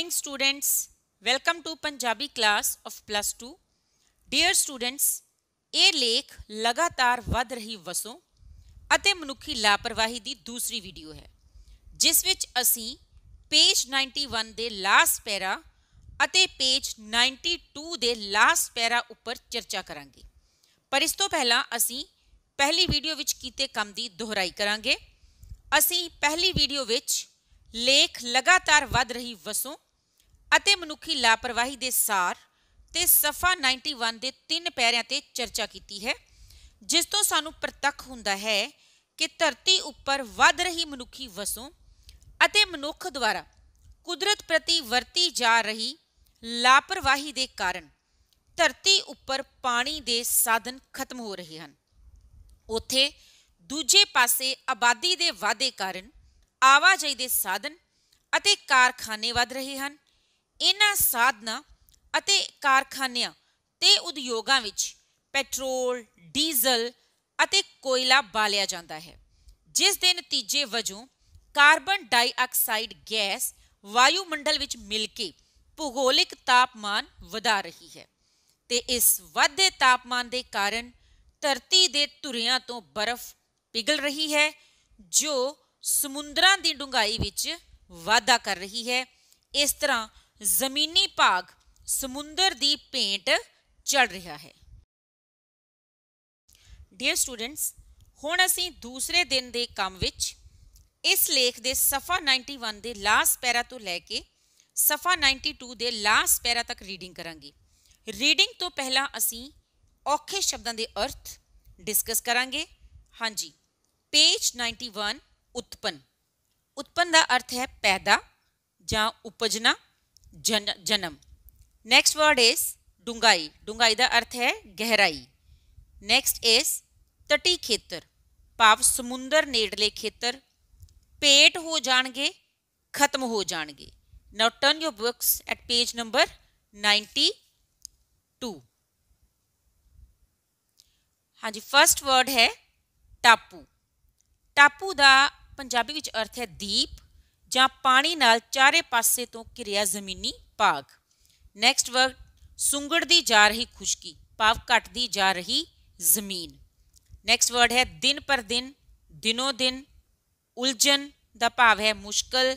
morning students. Welcome to Punjabi class of plus 2. Dear students, ਇਹ ਲੇਖ ਲਗਾਤਾਰ ਵੱਧ ਰਹੀ ਵਸੋਂ ਅਤੇ ਮਨੁੱਖੀ ਲਾਪਰਵਾਹੀ ਦੀ ਦੂਸਰੀ ਵੀਡੀਓ ਹੈ ਜਿਸ ਵਿੱਚ ਅਸੀਂ ਪੇਜ 91 ਦੇ ਲਾਸਟ ਪੈਰਾ ਅਤੇ ਪੇਜ 92 ਦੇ ਲਾਸਟ ਪੈਰਾ ਉੱਪਰ ਚਰਚਾ ਕਰਾਂਗੇ ਪਰ ਇਸ ਤੋਂ ਪਹਿਲਾਂ ਅਸੀਂ ਪਹਿਲੀ ਵੀਡੀਓ ਵਿੱਚ ਕੀਤੇ ਕੰਮ ਦੀ ਦੁਹਰਾਈ ਕਰਾਂਗੇ ਅਸੀਂ ਪਹਿਲੀ ਵੀਡੀਓ ਵਿੱਚ ਲੇਖ ਲਗਾਤਾਰ ਵੱਧ ਰਹੀ ਵਸੋਂ ਅਤੇ ਮਨੁੱਖੀ ਲਾਪਰਵਾਹੀ ਦੇ ਸਾਰ ਤੇ ਸਫਾ 91 ਦੇ ਤਿੰਨ ਪੈਰਿਆਂ ਤੇ ਚਰਚਾ ਕੀਤੀ ਹੈ ਜਿਸ ਤੋਂ ਸਾਨੂੰ ਪ੍ਰਤੱਖ ਹੁੰਦਾ ਹੈ ਕਿ ਧਰਤੀ ਉੱਪਰ ਵੱਧ ਰਹੀ ਮਨੁੱਖੀ ਵਸੋਂ ਅਤੇ ਮਨੁੱਖ ਦੁਆਰਾ ਕੁਦਰਤ ਪ੍ਰਤੀ ਵਰਤੀ ਜਾ ਰਹੀ ਲਾਪਰਵਾਹੀ ਦੇ ਕਾਰਨ ਧਰਤੀ ਉੱਪਰ ਪਾਣੀ ਦੇ ਸਾਧਨ ਖਤਮ ਹੋ ਰਹੇ ਹਨ ਉਥੇ ਦੂਜੇ ਪਾਸੇ ਆਬਾਦੀ ਦੇ ਵਾਧੇ ਕਾਰਨ ਆਵਾਜਾਈ ਦੇ ਸਾਧਨ ਅਤੇ ਕਾਰਖਾਨੇ ਵੱਧ ਰਹੇ ਹਨ ਇਹਨਾਂ ਸਾਧਨਾਂ ਅਤੇ ਕਾਰਖਾਨਿਆਂ ਤੇ ਉਦਯੋਗਾਂ ਵਿੱਚ ਪੈਟਰੋਲ ਡੀਜ਼ਲ ਅਤੇ ਕੋਇਲਾ ਬਾਲਿਆ ਜਾਂਦਾ ਹੈ ਜਿਸ ਦੇ ਨਤੀਜੇ ਵਜੋਂ ਕਾਰਬਨ ਡਾਈਆਕਸਾਈਡ ਗੈਸ ਵਾਯੂਮੰਡਲ ਵਿੱਚ ਮਿਲ ਕੇ ਭੂਗੋਲਿਕ ਤਾਪਮਾਨ ਵਧਾ ਰਹੀ ਹੈ ਤੇ ਇਸ ਵਾਧੇ ਤਾਪਮਾਨ ਦੇ ਕਾਰਨ ਧਰਤੀ ਦੇ ਧੁਰਿਆਂ ਤੋਂ ਬਰਫ਼ ਪਿਘਲ ਰਹੀ ਹੈ ਜੋ ਸਮੁੰਦਰਾਂ ਦੀ ਡੂੰਘਾਈ ਵਿੱਚ ਵਾਧਾ ਕਰ ਰਹੀ ਹੈ ਇਸ ਤਰ੍ਹਾਂ ਜ਼ਮੀਨੀ ਭਾਗ ਸਮੁੰਦਰ ਦੀ ਪੇਂਟ ਚੜ ਰਿਹਾ ਹੈ ਡੀਅਰ ਸਟੂਡੈਂਟਸ ਹੁਣ ਅਸੀਂ ਦੂਸਰੇ ਦਿਨ ਦੇ ਕੰਮ ਵਿੱਚ ਇਸ ਲੇਖ ਦੇ ਸਫਾ 91 ਦੇ ਲਾਸਟ ਪੈਰਾ ਤੋਂ ਲੈ ਕੇ ਸਫਾ 92 ਦੇ ਲਾਸਟ ਪੈਰਾ ਤੱਕ ਰੀਡਿੰਗ ਕਰਾਂਗੇ ਰੀਡਿੰਗ ਤੋਂ ਪਹਿਲਾਂ ਅਸੀਂ ਔਖੇ ਸ਼ਬਦਾਂ ਦੇ ਅਰਥ ਡਿਸਕਸ ਕਰਾਂਗੇ ਹਾਂਜੀ ਪੇਜ 91 ਉਤਪਨ ਉਤਪਨ ਦਾ ਅਰਥ ਹੈ ਪੈਦਾ ਜਾਂ ਉਪਜਣਾ ਜਨਮ ਨੈਕਸਟ ਵਰਡ इज ਡੂੰਗਾਈ ਡੂੰਗਾਈ ਦਾ ਅਰਥ ਹੈ ਗਹਿਰਾਈ ਨੈਕਸਟ ਇਜ਼ ਤਟੀ ਖੇਤਰ ਭਾਵ ਸਮੁੰਦਰ ਨੇੜਲੇ ਖੇਤਰ ਪੇਟ ਹੋ ਜਾਣਗੇ ਖਤਮ ਹੋ ਜਾਣਗੇ now turn your books at page number 92 ਹਾਂਜੀ ਫਰਸਟ ਵਰਡ ਹੈ ਟਾਪੂ ਟਾਪੂ ਦਾ ਪੰਜਾਬੀ ਵਿੱਚ ਅਰਥ ਹੈ ਦੀਪ ਜਾਂ ਪਾਣੀ ਨਾਲ ਚਾਰੇ ਪਾਸੇ ਤੋਂ ਘਿਰਿਆ ਜ਼ਮੀਨੀ ਭਾਗ ਨੈਕਸਟ ਵਰਡ ਸੁੰਗੜਦੀ ਜਾ ਰਹੀ ਖੁਸ਼ਕੀ ਪਾਵ ਘਟਦੀ ਜਾ ਰਹੀ ਜ਼ਮੀਨ ਨੈਕਸਟ ਵਰਡ ਹੈ ਦਿਨ ਪਰ ਦਿਨ ਦਿਨੋ ਦਿਨ ਉਲਝਣ ਦਾ ਭਾਵ ਹੈ ਮੁਸ਼ਕਲ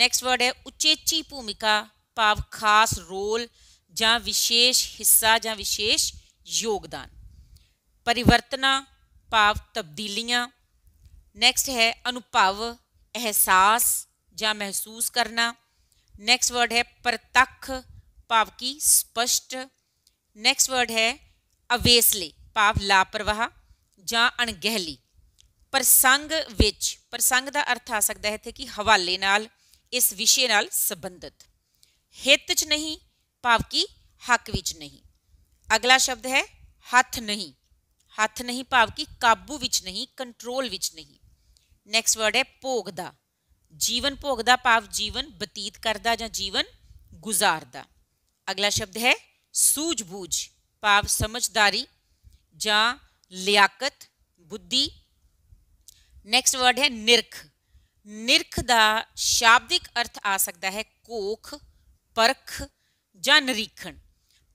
ਨੈਕਸਟ ਵਰਡ ਹੈ ਉਚੇਚੀ ਭੂਮਿਕਾ ਪਾਵ ਖਾਸ ਰੋਲ ਜਾਂ ਵਿਸ਼ੇਸ਼ ਹਿੱਸਾ ਜਾਂ ਵਿਸ਼ੇਸ਼ ਯੋਗਦਾਨ ਪਰਿਵਰਤਨਾ ਪਾਵ ਤਬਦੀਲੀਆਂ ਨੈਕਸਟ ਹੈ ਅਨੁਭਵ ਅਹਿਸਾਸ या महसूस करना नैक्सट वर्ड है प्रतख भाव की स्पष्ट नैक्सट वर्ड है अवेसले भाव लापरवाह या प्रसंग प्रसंग का अर्थ आ सकता है इतने कि हवाले नाल इस विषय न संबंधित हित च नहीं भाव कि हक विच नहीं अगला शब्द है हथ नहीं हथ नहीं भाव कि काबू में नहीं कंट्रोल नहीं नैक्सट वर्ड है भोगदा ਜੀਵਨ ਭੋਗ ਦਾ ਭਾਵ ਜੀਵਨ ਬਤੀਤ ਕਰਦਾ ਜਾਂ ਜੀਵਨ ਗੁਜ਼ਾਰਦਾ ਅਗਲਾ ਸ਼ਬਦ ਹੈ ਸੂਝ-ਬੂਝ ਭਾਵ ਸਮਝਦਾਰੀ ਜਾਂ ਲਿਆਕਤ ਬੁੱਧੀ ਨੈਕਸਟ ਵਰਡ ਹੈ ਨਿਰਖ ਨਿਰਖ ਦਾ ਸ਼ਾਬਦਿਕ ਅਰਥ ਆ ਸਕਦਾ ਹੈ ਕੋਖ ਪਰਖ ਜਾਂ ਨਿਰੀਖਣ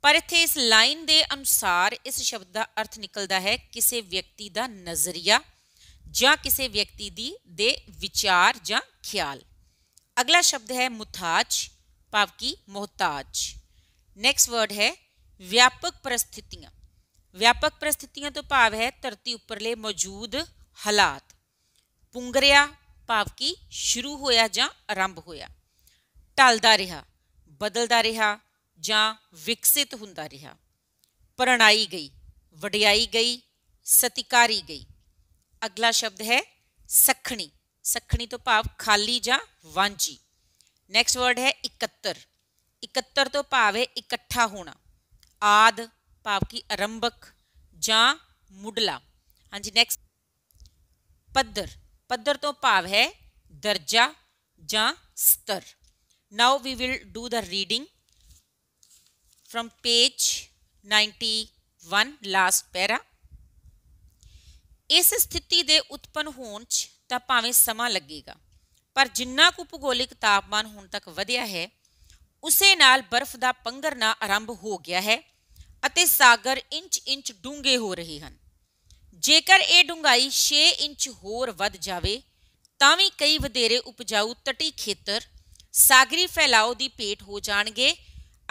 ਪਰ ਇੱਥੇ ਇਸ ਲਾਈਨ ਦੇ ਅਨੁਸਾਰ ਇਸ ਸ਼ਬਦ ਦਾ ਅਰਥ ਨਿਕਲਦਾ ਹੈ ਕਿਸੇ ਵਿਅਕਤੀ ਦਾ ਨਜ਼ਰੀਆ ਜਾਂ ਕਿਸੇ ਵਿਅਕਤੀ ਦੀ ਦੇ ਵਿਚਾਰ ਜਾਂ ਖਿਆਲ ਅਗਲਾ ਸ਼ਬਦ ਹੈ ਮੁਤਾਜ ਭਾਵ ਕੀ ਮੁਹਤਾਜ ਨੈਕਸਟ ਵਰਡ ਹੈ ਵਿਆਪਕ ਪ੍ਰਸਥਿਤੀਆਂ ਵਿਆਪਕ ਪ੍ਰਸਥਿਤੀਆਂ ਤੋਂ ਭਾਵ ਹੈ ਧਰਤੀ ਉੱਪਰਲੇ ਮੌਜੂਦ ਹਾਲਾਤ ਪੁੰਗਰਿਆ ਭਾਵ ਕੀ ਸ਼ੁਰੂ ਹੋਇਆ ਜਾਂ ਆਰੰਭ ਹੋਇਆ ਟਲਦਾ ਰਿਹਾ ਬਦਲਦਾ ਰਿਹਾ ਜਾਂ ਵਿਕਸਿਤ ਹੁੰਦਾ ਰਿਹਾ ਪਰਣਾਈ ਗਈ ਵਡਿਆਈ ਗਈ ਸਤਿਕਾਰੀ ਗਈ अगला शब्द है सखनी सखनी तो भाव खाली ज वांझी नैक्सट वर्ड है इकत्र इकत्र तो भाव है इकट्ठा होना आद भाव की आरंभक ज मुडला हाँ जी नैक्स पद्धर पद्धर तो भाव है दर्जा ज स्तर now we will do the reading from page ninety one last para ਇਸ ਸਥਿਤੀ ਦੇ ਉਤਪਨ ਹੋਣ 'ਚ ਤਾਂ ਭਾਵੇਂ ਸਮਾਂ ਲੱਗੇਗਾ ਪਰ ਜਿੰਨਾ ਕੁ ਭੂਗੋਲਿਕ ਤਾਪਮਾਨ ਹੁਣ ਤੱਕ ਵਧਿਆ ਹੈ ਉਸੇ ਨਾਲ ਬਰਫ਼ ਦਾ ਪੰਘਰਨਾ ਆਰੰਭ ਹੋ ਗਿਆ ਹੈ ਅਤੇ ਸਾਗਰ ਇੰਚ-ਇੰਚ ਡੂੰਘੇ ਹੋ ਰਹੇ ਹਨ ਜੇਕਰ ਇਹ ਡੂੰਘਾਈ 6 ਇੰਚ ਹੋਰ ਵੱਧ ਜਾਵੇ ਤਾਂ ਵੀ ਕਈ ਵਧੇਰੇ ਉਪਜਾਊ ਤਟੀ ਖੇਤਰ ਸਾਗਰੀ ਫੈਲਾਓ ਦੀ ਪੇਟ ਹੋ ਜਾਣਗੇ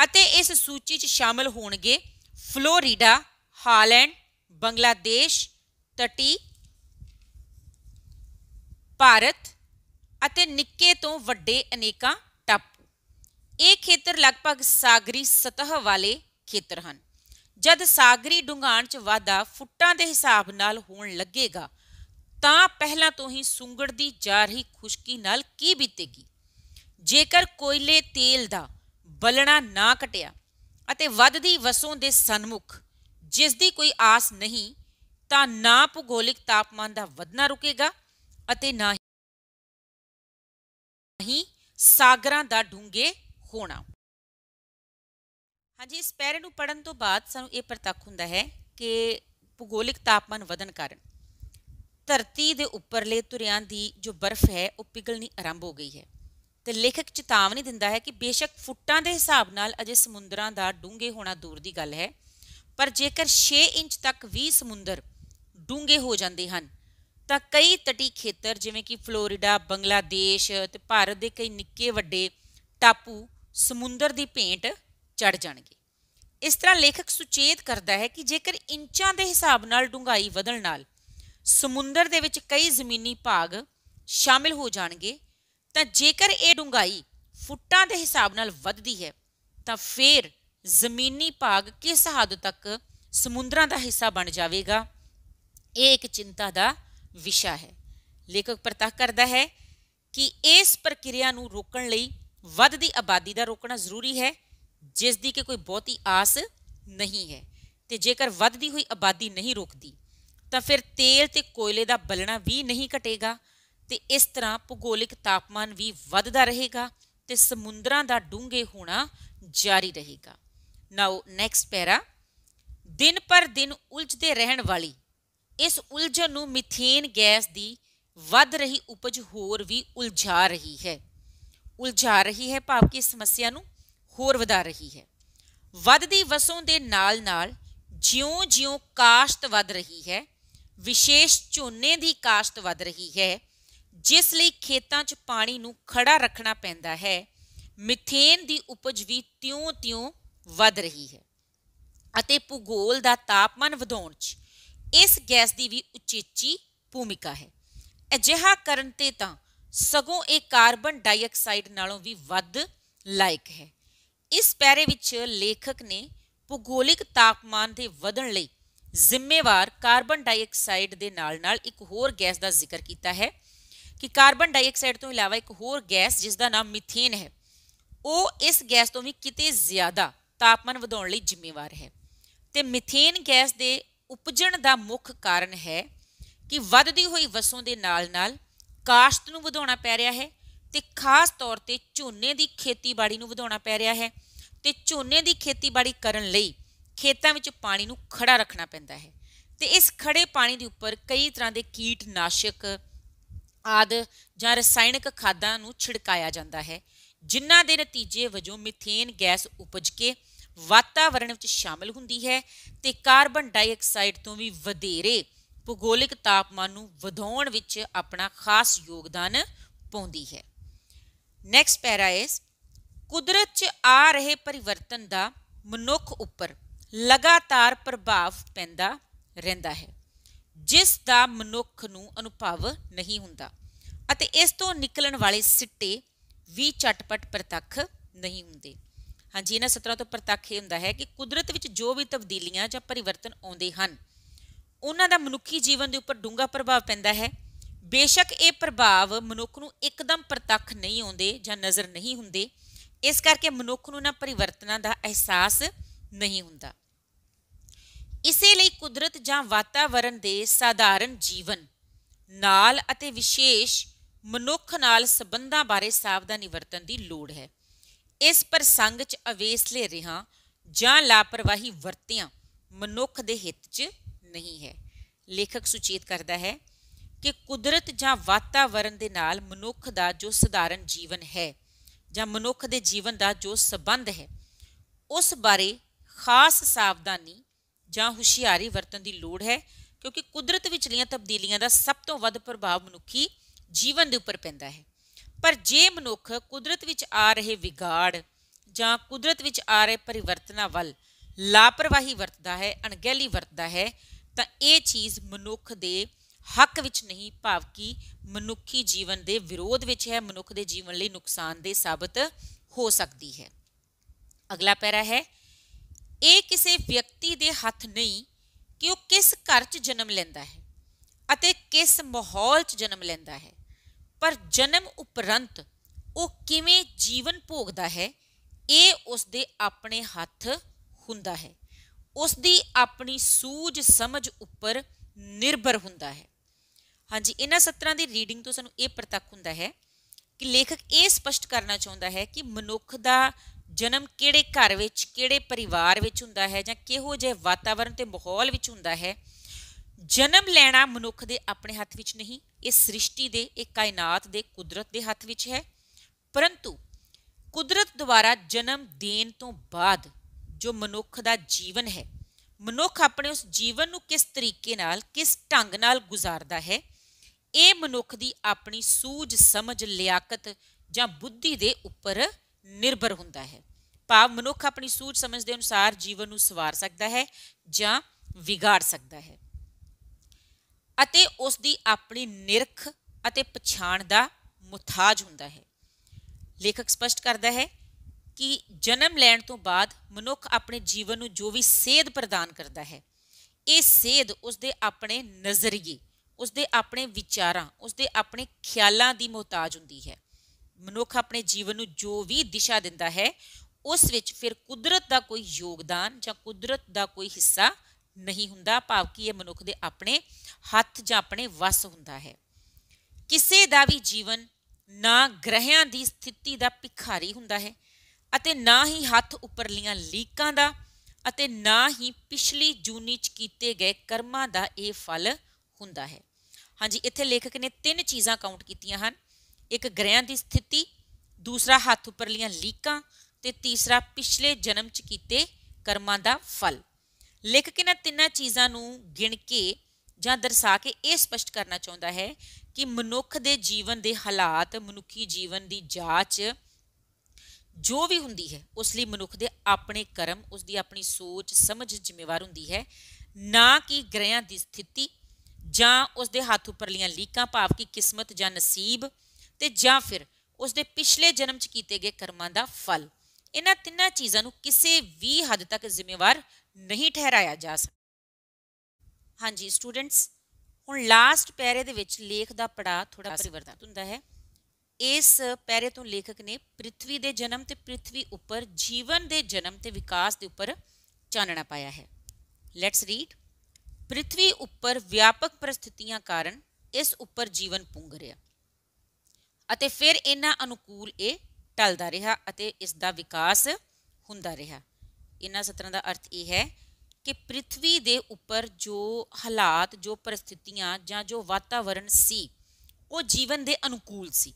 ਅਤੇ ਇਸ ਸੂਚੀ 'ਚ ਸ਼ਾਮਲ ਹੋਣਗੇ ਫਲੋਰੀਡਾ ਹਾਲੈਂਡ ਬੰਗਲਾਦੇਸ਼ ਤਟੀ ਭਾਰਤ ਅਤੇ ਨਿੱਕੇ ਤੋਂ ਵੱਡੇ ਅਨੇਕਾਂ ਟਾਪੂ ਇਹ ਖੇਤਰ ਲਗਭਗ ਸਾਗਰੀ ਸਤਹ ਵਾਲੇ ਖੇਤਰ ਹਨ ਜਦ ਸਾਗਰੀ ਡੂੰਘਾਣ 'ਚ ਵਾਧਾ ਫੁੱਟਾਂ ਦੇ ਹਿਸਾਬ ਨਾਲ ਹੋਣ ਲੱਗੇਗਾ ਤਾਂ ਪਹਿਲਾਂ ਤੋਂ ਹੀ ਸੁੰਗੜਦੀ ਜਾ ਰਹੀ ਖੁਸ਼ਕੀ ਨਾਲ ਕੀ ਬੀਤੇਗੀ ਜੇਕਰ ਕੋਇਲੇ ਤੇਲ ਦਾ ਬਲਣਾ ਨਾ ਕਟਿਆ ਅਤੇ ਵੱਧਦੀ ਵਸੋਂ ਦੇ ਸਨਮੁਖ ਜਿਸ ਦੀ ਕੋਈ ਆਸ ਨਹੀਂ ਤਾਂ ਨਾ ਭੂਗੋਲਿਕ ਤਾਪਮਾਨ ਦਾ ਵਧਣਾ ਰੁਕੇਗਾ ਅਤੇ ਨਾ ਹੀ ਸਾਗਰਾਂ ਦਾ ਡੂੰਘੇ ਹੋਣਾ ਹਾਂਜੀ ਇਸ ਪੈਰੇ ਨੂੰ ਪੜਨ ਤੋਂ ਬਾਅਦ ਸਾਨੂੰ ਇਹ ਪ੍ਰਤੱਖ ਹੁੰਦਾ ਹੈ ਕਿ ਭੂਗੋਲਿਕ ਤਾਪਮਾਨ ਵਧਣ ਕਾਰਨ ਧਰਤੀ ਦੇ ਉੱਪਰਲੇ ਧੁਰਿਆਂ ਦੀ ਜੋ ਬਰਫ਼ ਹੈ ਉਹ ਪਿਘਲਣੀ ਆਰੰਭ ਹੋ ਗਈ ਹੈ ਤੇ ਲੇਖਕ ਚੇਤਾਵਨੀ ਦਿੰਦਾ ਹੈ ਕਿ ਬੇਸ਼ੱਕ ਫੁੱਟਾਂ ਦੇ ਹਿਸਾਬ ਨਾਲ ਅਜੇ ਸਮੁੰਦਰਾਂ ਦਾ ਡੂੰਘੇ ਹੋਣਾ ਦੂਰ ਦੀ ਗੱਲ ਹੈ ਪਰ ਜੇਕਰ 6 ਇੰਚ ਤੱਕ ਵੀ ਸਮੁੰਦਰ ਡੂੰਘੇ ਹੋ ਜਾਂਦੇ ਹਨ ਤਾਂ ਕਈ ਤਟੀ ਖੇਤਰ ਜਿਵੇਂ ਕਿ ਫਲੋਰੀਡਾ ਬੰਗਲਾਦੇਸ਼ ਤੇ ਭਾਰਤ ਦੇ ਕਈ ਨਿੱਕੇ ਵੱਡੇ ਟਾਪੂ ਸਮੁੰਦਰ ਦੀ ਭੇਂਟ ਚੜ ਜਾਣਗੇ ਇਸ ਤਰ੍ਹਾਂ ਲੇਖਕ ਸੁਚੇਤ ਕਰਦਾ ਹੈ ਕਿ ਜੇਕਰ ਇੰਚਾਂ ਦੇ ਹਿਸਾਬ ਨਾਲ ਡੂੰਘਾਈ ਵਧਣ ਨਾਲ ਸਮੁੰਦਰ ਦੇ ਵਿੱਚ ਕਈ ਜ਼ਮੀਨੀ ਭਾਗ ਸ਼ਾਮਿਲ ਹੋ ਜਾਣਗੇ ਤਾਂ ਜੇਕਰ ਇਹ ਡੂੰਘਾਈ ਫੁੱਟਾਂ ਦੇ ਹਿਸਾਬ ਨਾਲ ਵੱਧਦੀ ਹੈ ਤਾਂ ਫੇਰ ਜ਼ਮੀਨੀ ਭਾਗ ਕਿਸ ਹੱਦ ਤੱਕ ਸਮੁੰਦਰਾਂ ਦਾ ਹਿੱਸਾ ਬਣ ਜਾਵੇਗਾ ਇਹ ਇੱਕ ਚਿੰਤਾ ਦਾ ਵਿਸ਼ਾ ਹੈ ਲੇਖਕ ਪ੍ਰਤੱਖ ਕਰਦਾ ਹੈ ਕਿ ਇਸ ਪ੍ਰਕਿਰਿਆ ਨੂੰ ਰੋਕਣ ਲਈ ਵੱਧਦੀ ਆਬਾਦੀ ਦਾ ਰੋਕਣਾ ਜ਼ਰੂਰੀ ਹੈ ਜਿਸ ਦੀ ਕਿ ਕੋਈ ਬਹੁਤੀ ਆਸ ਨਹੀਂ ਹੈ ਤੇ ਜੇਕਰ ਵੱਧਦੀ ਹੋਈ ਆਬਾਦੀ ਨਹੀਂ ਰੁਕਦੀ ਤਾਂ ਫਿਰ ਤੇਲ ਤੇ ਕੋਇਲੇ ਦਾ ਬਲਣਾ ਵੀ ਨਹੀਂ ਘਟੇਗਾ ਤੇ ਇਸ ਤਰ੍ਹਾਂ ਭੂਗੋਲਿਕ ਤਾਪਮਾਨ ਵੀ ਵੱਧਦਾ ਰਹੇਗਾ ਤੇ ਸਮੁੰਦਰਾਂ ਦਾ ਡੂੰਘੇ ਹੋਣਾ ਜਾਰੀ ਰਹੇਗਾ ਨਾਓ ਨੈਕਸਟ ਪੈਰਾ ਦਿਨ ਪਰ ਦਿਨ ਉਲਝਦੇ ਰਹਿਣ ਵਾਲੀ ਇਸ ਉਲਝਣ ਨੂੰ ਮੀਥੇਨ ਗੈਸ ਦੀ ਵੱਧ ਰਹੀ ਉਪਜ ਹੋਰ ਵੀ ਉਲਝਾ ਰਹੀ ਹੈ ਉਲਝਾ ਰਹੀ ਹੈ ਭਾਵ ਕਿ ਇਸ ਸਮੱਸਿਆ ਨੂੰ ਹੋਰ ਵਧਾ ਰਹੀ ਹੈ ਵੱਧਦੀ ਵਸੋਂ ਦੇ ਨਾਲ-ਨਾਲ ਜਿਉਂ-ਜਿਉਂ ਕਾਸ਼ਤ ਵੱਧ ਰਹੀ ਹੈ ਵਿਸ਼ੇਸ਼ ਝੋਨੇ ਦੀ ਕਾਸ਼ਤ ਵੱਧ ਰਹੀ ਹੈ ਜਿਸ ਲਈ ਖੇਤਾਂ 'ਚ ਪਾਣੀ ਨੂੰ ਖੜਾ ਰੱਖਣਾ ਪੈਂਦਾ ਹੈ ਮਿਥੇਨ ਦੀ ਉਪਜ ਵੀ ਤਿਉਂ-ਤਿਉਂ ਵੱਧ ਰਹੀ ਹੈ ਅਤੇ ਭੂਗੋਲ ਦਾ ਤਾਪਮਾਨ ਵਧਾਉਣ 'ਚ ਇਸ ਗੈਸ ਦੀ ਵੀ ਉਚੇਚੀ ਭੂਮਿਕਾ ਹੈ ਅਜਿਹਾ ਕਰਨ ਤੇ ਤਾਂ ਸਗੋਂ ਇਹ ਕਾਰਬਨ ਡਾਈਆਕਸਾਈਡ ਨਾਲੋਂ ਵੀ ਵੱਧ ਲਾਇਕ ਹੈ ਇਸ ਪੈਰੇ ਵਿੱਚ ਲੇਖਕ ਨੇ ਭੂਗੋਲਿਕ ਤਾਪਮਾਨ ਦੇ ਵਧਣ ਲਈ ਜ਼ਿੰਮੇਵਾਰ ਕਾਰਬਨ ਡਾਈਆਕਸਾਈਡ ਦੇ ਨਾਲ-ਨਾਲ ਇੱਕ ਹੋਰ ਗੈਸ ਦਾ ਜ਼ਿਕਰ ਕੀਤਾ ਹੈ ਕਿ ਕਾਰਬਨ ਡਾਈਆਕਸਾਈਡ ਤੋਂ ਇਲਾਵਾ ਇੱਕ ਹੋਰ ਗੈਸ ਜਿਸ ਦਾ ਨਾਮ ਮੀਥੇਨ ਹੈ ਉਹ ਇਸ ਗੈਸ ਤੋਂ ਵੀ ਕਿਤੇ ਜ਼ਿਆਦਾ ਤਾਪਮਾਨ ਵਧਾਉਣ ਲਈ ਜ਼ਿੰਮੇਵਾਰ ਹੈ ਤੇ ਮੀਥੇਨ ਗੈਸ ਦੇ ਉਪਜਣ ਦਾ ਮੁੱਖ ਕਾਰਨ ਹੈ ਕਿ ਵੱਧਦੀ ਹੋਈ ਵਸੋਂ ਦੇ ਨਾਲ-ਨਾਲ ਕਾਸ਼ਤ ਨੂੰ ਵਧਾਉਣਾ ਪੈ ਰਿਹਾ ਹੈ ਤੇ ਖਾਸ ਤੌਰ ਤੇ ਝੋਨੇ ਦੀ ਖੇਤੀਬਾੜੀ ਨੂੰ ਵਧਾਉਣਾ ਪੈ ਰਿਹਾ ਹੈ ਤੇ ਝੋਨੇ ਦੀ ਖੇਤੀਬਾੜੀ ਕਰਨ ਲਈ ਖੇਤਾਂ ਵਿੱਚ ਪਾਣੀ ਨੂੰ ਖੜਾ ਰੱਖਣਾ ਪੈਂਦਾ ਹੈ ਤੇ ਇਸ ਖੜੇ ਪਾਣੀ ਦੇ ਉੱਪਰ ਕਈ ਤਰ੍ਹਾਂ ਦੇ ਕੀਟਨਾਸ਼ਕ ਆਦ ਜਾਂ ਰਸਾਇਣਿਕ ਖਾਦਾਂ ਨੂੰ ਛਿੜਕਾਇਆ ਜਾਂਦਾ ਹੈ ਜਿਨ੍ਹਾਂ ਦੇ ਨਤੀਜੇ ਵਜੋਂ ਮੀਥੇਨ ਗੈਸ ਉਪਜ ਕੇ ਵਾਤਾਵਰਣ ਵਿੱਚ ਸ਼ਾਮਲ ਹੁੰਦੀ ਹੈ ਤੇ ਕਾਰਬਨ ਡਾਈਆਕਸਾਈਡ ਤੋਂ ਵੀ ਵਧੇਰੇ ਭੂਗੋਲਿਕ ਤਾਪਮਾਨ ਨੂੰ ਵਧਾਉਣ ਵਿੱਚ ਆਪਣਾ ਖਾਸ ਯੋਗਦਾਨ ਪਾਉਂਦੀ ਹੈ ਨੈਕਸਟ ਪੈਰਾ ਇਸ ਕੁਦਰਤ 'ਚ ਆ ਰਹੇ ਪਰਿਵਰਤਨ ਦਾ ਮਨੁੱਖ ਉੱਪਰ ਲਗਾਤਾਰ ਪ੍ਰਭਾਵ ਪੈਂਦਾ ਰਹਿੰਦਾ ਹੈ ਜਿਸ ਦਾ ਮਨੁੱਖ ਨੂੰ ਅਨੁਭਵ ਨਹੀਂ ਹੁੰਦਾ ਅਤੇ ਇਸ ਤੋਂ ਨਿਕਲਣ ਵਾਲੇ ਸਿੱਟੇ ਵੀ ਚਟਪਟ ਪ੍ਰਤੱਖ ਨਹੀਂ ਹੁੰਦੇ ਹਾਂਜੀ ਇਹਨਾਂ ਸਤਰਾਂ ਤੋਂ ਪ੍ਰਤੱਖ ਇਹ ਹੁੰਦਾ ਹੈ ਕਿ ਕੁਦਰਤ ਵਿੱਚ ਜੋ ਵੀ ਤਬਦੀਲੀਆਂ ਜਾਂ ਪਰਿਵਰਤਨ ਆਉਂਦੇ ਹਨ ਉਹਨਾਂ ਦਾ ਮਨੁੱਖੀ ਜੀਵਨ ਦੇ ਉੱਪਰ ਡੂੰਘਾ ਪ੍ਰਭਾਵ ਪੈਂਦਾ ਹੈ ਬੇਸ਼ੱਕ ਇਹ ਪ੍ਰਭਾਵ ਮਨੁੱਖ ਨੂੰ ਇੱਕਦਮ ਪ੍ਰਤੱਖ ਨਹੀਂ ਆਉਂਦੇ ਜਾਂ ਨਜ਼ਰ ਨਹੀਂ ਹੁੰਦੇ ਇਸ ਕਰਕੇ ਮਨੁੱਖ ਨੂੰ ਨਾ ਪਰਿਵਰਤਨਾਂ ਦਾ ਅਹਿਸਾਸ ਨਹੀਂ ਹੁੰਦਾ ਇਸੇ ਲਈ ਕੁਦਰਤ ਜਾਂ ਵਾਤਾਵਰਣ ਦੇ ਸਾਧਾਰਨ ਜੀਵਨ ਨਾਲ ਅਤੇ ਵਿਸ਼ੇਸ਼ ਮਨੁੱਖ ਨਾਲ ਸਬੰਧਾਂ ਬਾਰੇ ਸਾਵਧਾਨੀ ਵਰਤਣ ਦੀ ਲੋੜ ਹੈ ਇਸ ਪ੍ਰਸੰਗ 'ਚ ਅਵੇਸਲੇ ਰਿਹਾ ਜਾਂ ਲਾਪਰਵਾਹੀ ਵਰਤਿਆ ਮਨੁੱਖ ਦੇ ਹਿੱਤ 'ਚ ਨਹੀਂ ਹੈ ਲੇਖਕ ਸੁਚੇਤ ਕਰਦਾ ਹੈ ਕਿ ਕੁਦਰਤ ਜਾਂ ਵਾਤਾਵਰਣ ਦੇ ਨਾਲ ਮਨੁੱਖ ਦਾ ਜੋ ਸਧਾਰਨ ਜੀਵਨ ਹੈ ਜਾਂ ਮਨੁੱਖ ਦੇ ਜੀਵਨ ਦਾ ਜੋ ਸਬੰਧ ਹੈ ਉਸ ਬਾਰੇ ਖਾਸ ਸਾਵਧਾਨੀ ਜਾਂ ਹੁਸ਼ਿਆਰੀ ਵਰਤਣ ਦੀ ਲੋੜ ਹੈ ਕਿਉਂਕਿ ਕੁਦਰਤ ਵਿੱਚ ਲੀਆਂ ਤਬਦੀਲੀਆਂ ਦਾ ਸਭ ਤੋਂ ਵੱਧ ਪ੍ਰਭਾਵ ਮਨੁੱਖੀ ਜੀਵਨ ਦੇ ਉੱਪਰ ਪੈਂਦਾ ਹੈ ਪਰ ਜੇ ਮਨੁੱਖ ਕੁਦਰਤ ਵਿੱਚ ਆ ਰਹੇ ਵਿਗਾੜ ਜਾਂ ਕੁਦਰਤ ਵਿੱਚ ਆ ਰਹੇ ਪਰਿਵਰਤਨਾਂ ਵੱਲ ਲਾਪਰਵਾਹੀ ਵਰਤਦਾ ਹੈ ਅਣਗਹਿਲੀ ਵਰਤਦਾ ਹੈ ਤਾਂ ਇਹ ਚੀਜ਼ ਮਨੁੱਖ ਦੇ ਹੱਕ ਵਿੱਚ ਨਹੀਂ ਭਾਵ ਕਿ ਮਨੁੱਖੀ ਜੀਵਨ ਦੇ ਵਿਰੋਧ ਵਿੱਚ ਹੈ ਮਨੁੱਖ ਦੇ ਜੀਵਨ ਲਈ ਨੁਕਸਾਨਦੇ ਸਾਬਤ ਹੋ ਸਕਦੀ ਹੈ ਅਗਲਾ ਪੈਰਾ ਹੈ ਇਹ ਕਿਸੇ ਵਿਅਕਤੀ ਦੇ ਹੱਥ ਨਹੀਂ ਕਿ ਉਹ ਕਿਸ ਘਰ 'ਚ ਜਨਮ ਲੈਂਦਾ ਹੈ ਅਤੇ ਕਿਸ ਮਾਹੌਲ 'ਚ ਜਨਮ ਲੈਂਦਾ ਹੈ ਪਰ ਜਨਮ ਉਪਰੰਤ ਉਹ ਕਿਵੇਂ ਜੀਵਨ ਭੋਗਦਾ ਹੈ ਇਹ ਉਸ ਦੇ ਆਪਣੇ ਹੱਥ ਹੁੰਦਾ ਹੈ ਉਸ ਦੀ ਆਪਣੀ ਸੂਝ ਸਮਝ ਉੱਪਰ ਨਿਰਭਰ ਹੁੰਦਾ ਹੈ ਹਾਂਜੀ ਇਹਨਾਂ ਸਤਰਾਂ ਦੀ ਰੀਡਿੰਗ ਤੋਂ ਸਾਨੂੰ ਇਹ ਪ੍ਰਤੱਖ ਹੁੰਦਾ ਹੈ ਕਿ ਲੇਖਕ ਇਹ ਸਪਸ਼ਟ ਕਰਨਾ ਚਾਹੁੰਦਾ ਹੈ ਕਿ ਮਨੁੱਖ ਦਾ ਜਨਮ ਕਿਹੜੇ ਘਰ ਵਿੱਚ ਕਿਹੜੇ ਪਰਿਵਾਰ ਵਿੱਚ ਹੁੰਦਾ ਹੈ ਜਾਂ ਕਿਹੋ ਜਿਹੇ ਵਾਤਾਵਰਣ ਤੇ ਮਾਹੌਲ ਵਿੱਚ ਹੁੰਦਾ ਹੈ ਜਨਮ ਲੈਣਾ ਮਨੁੱਖ ਦੇ ਆਪਣੇ ਹੱਥ ਵਿੱਚ ਨਹੀਂ ਇਹ ਸ੍ਰਿਸ਼ਟੀ ਦੇ ਇਹ ਕਾਇਨਾਤ ਦੇ ਕੁਦਰਤ ਦੇ ਹੱਥ ਵਿੱਚ ਹੈ ਪਰੰਤੂ ਕੁਦਰਤ ਦੁਆਰਾ ਜਨਮ ਦੇਣ ਤੋਂ ਬਾਅਦ ਜੋ ਮਨੁੱਖ ਦਾ ਜੀਵਨ ਹੈ ਮਨੁੱਖ ਆਪਣੇ ਉਸ ਜੀਵਨ ਨੂੰ ਕਿਸ ਤਰੀਕੇ ਨਾਲ ਕਿਸ ਢੰਗ ਨਾਲ ਗੁਜ਼ਾਰਦਾ ਹੈ ਇਹ ਮਨੁੱਖ ਦੀ ਆਪਣੀ ਸੂਝ ਸਮਝ ਲਿਆਕਤ ਜਾਂ ਬੁੱਧੀ ਦੇ ਉੱਪਰ ਨਿਰਭਰ ਹੁੰਦਾ ਹੈ ਭਾਵ ਮਨੁੱਖ ਆਪਣੀ ਸੂਝ ਸਮਝ ਦੇ ਅਨੁਸਾਰ ਜੀਵਨ ਨੂੰ ਸਵਾਰ ਸਕਦਾ ਹੈ ਜਾਂ ਵਿਗਾੜ ਸਕਦਾ ਹੈ ਅਤੇ ਉਸ ਦੀ ਆਪਣੀ ਨਿਰਖ ਅਤੇ ਪਛਾਣ ਦਾ ਮੁਤਾਜ ਹੁੰਦਾ ਹੈ ਲੇਖਕ ਸਪਸ਼ਟ ਕਰਦਾ ਹੈ ਕਿ ਜਨਮ ਲੈਣ ਤੋਂ ਬਾਅਦ ਮਨੁੱਖ ਆਪਣੇ ਜੀਵਨ ਨੂੰ ਜੋ ਵੀ ਸੇਧ ਪ੍ਰਦਾਨ ਕਰਦਾ ਹੈ ਇਹ ਸੇਧ ਉਸ ਦੇ ਆਪਣੇ ਨਜ਼ਰੀਏ ਉਸ ਦੇ ਆਪਣੇ ਵਿਚਾਰਾਂ ਉਸ ਦੇ ਆਪਣੇ ਖਿਆਲਾਂ ਦੀ ਮੁਤਾਜ ਹੁੰਦੀ ਹੈ ਮਨੁੱਖ ਆਪਣੇ ਜੀਵਨ ਨੂੰ ਜੋ ਵੀ ਦਿਸ਼ਾ ਦਿੰਦਾ ਹੈ ਉਸ ਵਿੱਚ ਫਿਰ ਕੁਦਰਤ ਦਾ ਕੋਈ ਯੋਗਦਾਨ ਜਾਂ ਕੁਦਰਤ ਦਾ ਕੋਈ ਹਿੱਸਾ ਨਹੀਂ ਹੁੰਦਾ ਭਾਵ ਕਿ ਇਹ ਮਨੁੱਖ ਦੇ ਆਪਣੇ ਹੱਥ ਜਾਂ ਆਪਣੇ ਵਸ ਹੁੰਦਾ ਹੈ ਕਿਸੇ ਦਾ ਵੀ ਜੀਵਨ ਨਾ ਗ੍ਰਹਿਆਂ ਦੀ ਸਥਿਤੀ ਦਾ ਭਿਖਾਰੀ ਹੁੰਦਾ ਹੈ ਅਤੇ ਨਾ ਹੀ ਹੱਥ ਉੱਪਰਲੀਆਂ ਲੀਕਾਂ ਦਾ ਅਤੇ ਨਾ ਹੀ ਪਿਛਲੀ ਜੂਨੀ ਚ ਕੀਤੇ ਗਏ ਕਰਮਾਂ ਦਾ ਇਹ ਫਲ ਹੁੰਦਾ ਹੈ ਹਾਂਜੀ ਇੱਥੇ ਲੇਖਕ ਨੇ ਤਿੰਨ ਚੀਜ਼ਾਂ ਕਾਊਂਟ ਕੀਤੀਆਂ ਹਨ ਇੱਕ ਗ੍ਰਹਿਆਂ ਦੀ ਸਥਿਤੀ ਦੂਸਰਾ ਹੱਥ ਉੱਪਰਲੀਆਂ ਲੀਕਾਂ ਤੇ ਤੀਸਰਾ ਪਿਛਲੇ ਜਨਮ ਚ ਕੀਤੇ ਕਰਮਾਂ ਦਾ ਫਲ ਲਿਖਕ ਇਹਨਾਂ ਤਿੰਨਾਂ ਚੀਜ਼ਾਂ ਨੂੰ ਗਿਣ ਕੇ ਜਾਂ ਦਰਸਾ ਕੇ ਇਹ ਸਪਸ਼ਟ ਕਰਨਾ ਚਾਹੁੰਦਾ ਹੈ ਕਿ ਮਨੁੱਖ ਦੇ ਜੀਵਨ ਦੇ ਹਾਲਾਤ ਮਨੁੱਖੀ ਜੀਵਨ ਦੀ ਜਾਂਚ ਜੋ ਵੀ ਹੁੰਦੀ ਹੈ ਉਸ ਲਈ ਮਨੁੱਖ ਦੇ ਆਪਣੇ ਕਰਮ ਉਸ ਦੀ ਆਪਣੀ ਸੋਚ ਸਮਝ ਜ਼ਿੰਮੇਵਾਰ ਹੁੰਦੀ ਹੈ ਨਾ ਕਿ ਗ੍ਰਹਿਆਂ ਦੀ ਸਥਿਤੀ ਜਾਂ ਉਸ ਦੇ ਹੱਥ ਉੱਪਰਲੀਆਂ ਲੀਕਾਂ ਭਾਵ ਕਿ ਕਿਸਮਤ ਜਾਂ ਨਸੀਬ ਤੇ ਜਾਂ ਫਿਰ ਉਸ ਦੇ ਪਿਛਲੇ ਜਨਮ 'ਚ ਕੀਤੇ ਗਏ ਕਰਮਾਂ ਦਾ ਫਲ ਇਹਨਾਂ ਤਿੰਨਾਂ ਚੀਜ਼ਾਂ ਨੂੰ ਕਿਸੇ ਵੀ ਹੱਦ ਤੱਕ ਜ਼ਿੰਮੇਵਾਰ ਨਹੀਂ ਠਹਿਰਾਇਆ ਜਾ ਸਕਦਾ ਹਾਂਜੀ ਸਟੂਡੈਂਟਸ ਹੁਣ ਲਾਸਟ ਪੈਰੇ ਦੇ ਵਿੱਚ ਲੇਖ ਦਾ ਪੜਾ ਥੋੜਾ ਪਰਿਵਰਤਨ ਹੁੰਦਾ ਹੈ ਇਸ ਪੈਰੇ ਤੋਂ ਲੇਖਕ ਨੇ ਪ੍ਰithvi ਦੇ ਜਨਮ ਤੇ ਪ੍ਰithvi ਉੱਪਰ ਜੀਵਨ ਦੇ ਜਨਮ ਤੇ ਵਿਕਾਸ ਦੇ ਉੱਪਰ ਚਾਨਣਾ ਪਾਇਆ ਹੈ ਲੈਟਸ ਰੀਡ ਪ੍ਰithvi ਉੱਪਰ ਵਿਆਪਕ ਪ੍ਰਸਥਿਤੀਆਂ ਕਾਰਨ ਇਸ ਉੱਪਰ ਜੀਵਨ ਪੁੰਗ ਰਿਹਾ ਅਤੇ ਫਿਰ ਇਹਨਾਂ ਅਨੁਕੂਲ ਇਹ ਟਲਦਾ ਰਿਹਾ ਅਤੇ ਇਸ ਦਾ ਵਿਕਾਸ ਹੁੰਦਾ ਰਿਹਾ ਇਹਨਾਂ ਸਤਰਾਂ ਦਾ ਅਰਥ ਇਹ ਹੈ ਕਿ ਪ੍ਰithvi ਦੇ ਉੱਪਰ ਜੋ ਹਾਲਾਤ ਜੋ ਪਰਿਸਥਿਤੀਆਂ ਜਾਂ ਜੋ ਵਾਤਾਵਰਣ ਸੀ ਉਹ ਜੀਵਨ ਦੇ ਅਨੁਕੂਲ ਸੀ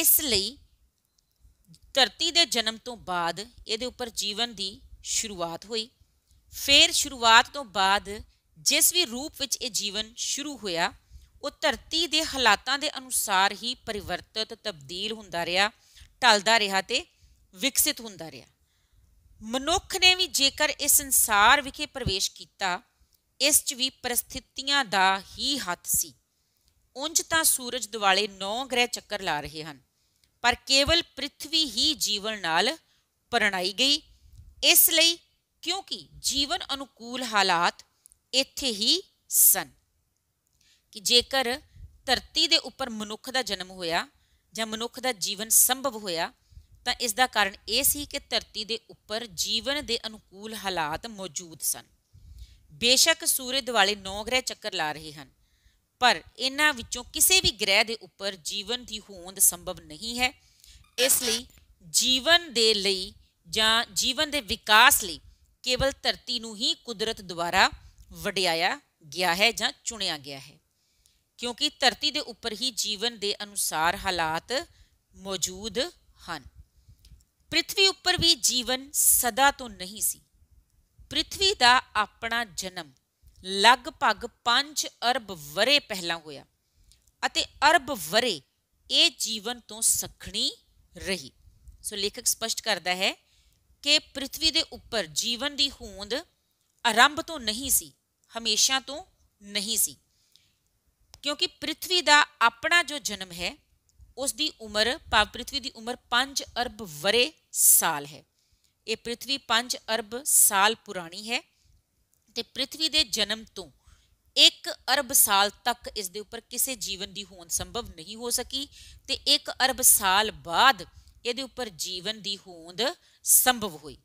ਇਸ ਲਈ ਧਰਤੀ ਦੇ ਜਨਮ ਤੋਂ ਬਾਅਦ ਇਹਦੇ ਉੱਪਰ ਜੀਵਨ ਦੀ ਸ਼ੁਰੂਆਤ ਹੋਈ ਫਿਰ ਸ਼ੁਰੂਆਤ ਤੋਂ ਬਾਅਦ ਜਿਸ ਵੀ ਰੂਪ ਵਿੱਚ ਇਹ ਜੀਵਨ ਸ਼ੁਰੂ ਹੋਇਆ ਉਹ ਧਰਤੀ ਦੇ ਹਾਲਾਤਾਂ ਦੇ ਅਨੁਸਾਰ ਹੀ ਪਰਿਵਰਤਿਤ ਤਬਦੀਲ ਹੁੰਦਾ ਰਿਹਾ ਢਲਦਾ ਰਿਹਾ ਤੇ ਵਿਕਸਿਤ ਹੁੰਦਾ ਰਿਹਾ ਮਨੁੱਖ ਨੇ ਵੀ ਜੇਕਰ ਇਸ ਸੰਸਾਰ ਵਿਖੇ ਪ੍ਰਵੇਸ਼ ਕੀਤਾ ਇਸ 'ਚ ਵੀ ਪ੍ਰਸਥਿਤੀਆਂ ਦਾ ਹੀ ਹੱਥ ਸੀ ਉੰਜ ਤਾਂ ਸੂਰਜ ਦਿਵਾਲੇ 9 ਗ੍ਰਹਿ ਚੱਕਰ ਲਾ ਰਹੇ ਹਨ ਪਰ ਕੇਵਲ ਪ੍ਰithvi ਹੀ ਜੀਵਨ ਨਾਲ ਪਰਣਾਈ ਗਈ ਇਸ ਲਈ ਕਿਉਂਕਿ ਜੀਵਨ ਅਨੁਕੂਲ ਹਾਲਾਤ ਇੱਥੇ ਹੀ ਸਨ ਕਿ ਜੇਕਰ ਧਰਤੀ ਦੇ ਉੱਪਰ ਮਨੁੱਖ ਦਾ ਜਨਮ ਹੋਇਆ ਜਾਂ ਮਨੁੱਖ ਦਾ ਜੀਵਨ ਸੰਭਵ ਹੋਇਆ ਤਾਂ ਇਸ ਦਾ ਕਾਰਨ ਇਹ ਸੀ ਕਿ ਧਰਤੀ ਦੇ ਉੱਪਰ ਜੀਵਨ ਦੇ ਅਨੁਕੂਲ ਹਾਲਾਤ ਮੌਜੂਦ ਸਨ ਬੇਸ਼ੱਕ ਸੂਰਜ ਦਿਵਾਲੇ 9 ਗ੍ਰਹਿ ਚੱਕਰ ਲਾ ਰਹੇ ਹਨ ਪਰ ਇਹਨਾਂ ਵਿੱਚੋਂ ਕਿਸੇ ਵੀ ਗ੍ਰਹਿ ਦੇ ਉੱਪਰ ਜੀਵਨ ਦੀ ਹੋਂਦ ਸੰਭਵ ਨਹੀਂ ਹੈ ਇਸ ਲਈ ਜੀਵਨ ਦੇ ਲਈ ਜਾਂ ਜੀਵਨ ਦੇ ਵਿਕਾਸ ਲਈ ਕੇਵਲ ਧਰਤੀ ਨੂੰ ਹੀ ਕੁਦਰਤ ਦੁਆਰਾ ਵਡਿਆਇਆ ਗਿਆ ਹੈ ਜਾਂ ਚੁਣਿਆ ਗਿਆ ਹੈ ਕਿਉਂਕਿ ਧਰਤੀ ਦੇ ਉੱਪਰ ਹੀ ਜੀਵਨ ਦੇ ਅਨੁਸਾਰ ਹਾਲਾਤ ਮੌਜੂਦ ਹਨ ਪ੍ਰਿਥਵੀ ਉੱਪਰ ਵੀ ਜੀਵਨ ਸਦਾ ਤੋਂ ਨਹੀਂ ਸੀ ਪ੍ਰਿਥਵੀ ਦਾ ਆਪਣਾ ਜਨਮ ਲਗਭਗ 5 ਅਰਬ ਵਰੇ ਪਹਿਲਾਂ ਹੋਇਆ ਅਤੇ ਅਰਬ ਵਰੇ ਇਹ ਜੀਵਨ ਤੋਂ ਸਖਣੀ ਰਹੀ ਸੋ ਲੇਖਕ ਸਪਸ਼ਟ ਕਰਦਾ ਹੈ ਕਿ ਪ੍ਰithvi ਦੇ ਉੱਪਰ ਜੀਵਨ ਦੀ ਹੋਂਦ ਆਰੰਭ ਤੋਂ ਨਹੀਂ ਸੀ ਹਮੇਸ਼ਾ ਤੋਂ ਨਹੀਂ ਸੀ ਕਿਉਂਕਿ ਪ੍ਰithvi ਦਾ ਆਪਣਾ ਜੋ ਜਨਮ ਹੈ ਉਸ ਦੀ ਉਮਰ ਭਾਵ ਪ੍ਰithvi ਦੀ ਉਮਰ 5 ਅਰਬ ਵਰੇ ਸਾਲ ਹੈ ਇਹ ਪ੍ਰithvi 5 ਅਰਬ ਸਾਲ ਪੁਰਾਣੀ ਹੈ ਤੇ ਪ੍ਰithvi ਦੇ ਜਨਮ ਤੋਂ 1 ਅਰਬ ਸਾਲ ਤੱਕ ਇਸ ਦੇ ਉੱਪਰ ਕਿਸੇ ਜੀਵਨ ਦੀ ਹੋਂਦ ਸੰਭਵ ਨਹੀਂ ਹੋ ਸਕੀ ਤੇ 1 ਅਰਬ ਸਾਲ ਬਾਅਦ ਇਹਦੇ ਉੱਪਰ ਜੀਵਨ ਦੀ ਹੋਂਦ ਸੰਭਵ ਹੋਈ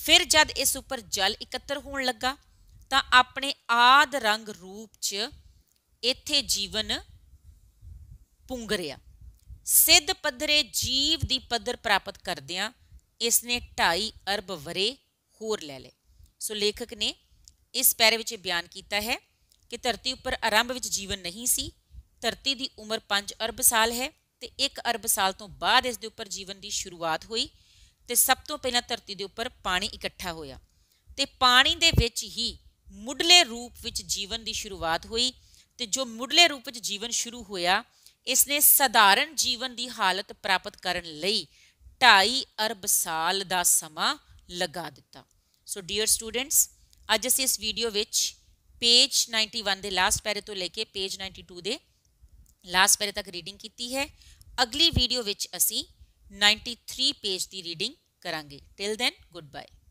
ਫਿਰ ਜਦ ਇਸ ਉੱਪਰ ਜਲ ਇਕੱਤਰ ਹੋਣ ਲੱਗਾ ਤਾਂ ਆਪਣੇ ਆਦ ਰੰਗ ਰੂਪ 'ਚ ਇੱਥੇ ਜੀਵਨ ਪੁੰਗਰਿਆ ਸਿੱਧ ਪੱਧਰੇ ਜੀਵ ਦੀ ਪੱਧਰ ਪ੍ਰਾਪਤ ਕਰਦਿਆਂ ਇਸ ਨੇ 2.5 ਅਰਬ ਵਰੇ ਹੋਰ ਲੈ ਲਏ ਸੋ ਲੇਖਕ ਨੇ ਇਸ ਪੈਰੇ ਵਿੱਚ ਬਿਆਨ ਕੀਤਾ ਹੈ ਕਿ ਧਰਤੀ ਉੱਪਰ ਆਰੰਭ ਵਿੱਚ ਜੀਵਨ ਨਹੀਂ ਸੀ ਧਰਤੀ ਦੀ ਉਮਰ 5 ਅਰਬ ਸਾਲ ਹੈ ਤੇ 1 ਅਰਬ ਸਾਲ ਤੋਂ ਬਾਅਦ ਇਸ ਦੇ ਉੱਪਰ ਜੀਵਨ ਦੀ ਸ਼ੁਰੂਆਤ ਹੋਈ ਤੇ ਸਭ ਤੋਂ ਪਹਿਲਾਂ ਧਰਤੀ ਦੇ ਉੱਪਰ ਪਾਣੀ ਇਕੱਠਾ ਹੋਇਆ ਤੇ ਪਾਣੀ ਦੇ ਵਿੱਚ ਹੀ ਮੁੱਢਲੇ ਰੂਪ ਵਿੱਚ ਜੀਵਨ ਦੀ ਸ਼ੁਰੂਆਤ ਹੋਈ ਤੇ ਜੋ ਮੁੱਢਲੇ ਰੂਪ ਵਿੱਚ ਜੀਵਨ ਸ਼ੁਰੂ ਹੋਇਆ ਇਸ ਨੇ ਸਧਾਰਨ ਜੀਵਨ ਦੀ ਹਾਲਤ ਪ੍ਰਾਪਤ ਕਰਨ ਲਈ 2.5 ਅਰਬ ਸਾਲ ਦਾ ਸਮਾਂ ਲਗਾ ਦਿੱਤਾ ਸੋ ਡੀਅਰ ਸਟੂਡੈਂਟਸ ਅੱਜ ਅਸੀਂ ਇਸ ਵੀਡੀਓ ਵਿੱਚ ਪੇਜ 91 ਦੇ ਲਾਸਟ ਪੈਰੇ ਤੋਂ ਲੈ ਕੇ ਪੇਜ 92 ਦੇ ਲਾਸਟ ਪੈਰੇ ਤੱਕ ਰੀਡਿੰਗ ਕੀਤੀ ਹੈ ਅਗਲੀ ਵੀਡੀਓ ਵਿੱਚ ਅਸੀਂ 93 ਪੇਜ ਦੀ ਰੀਡਿੰਗ ਕਰਾਂਗੇ ਟਿਲ ਦੈਨ ਗੁੱਡ ਬਾਏ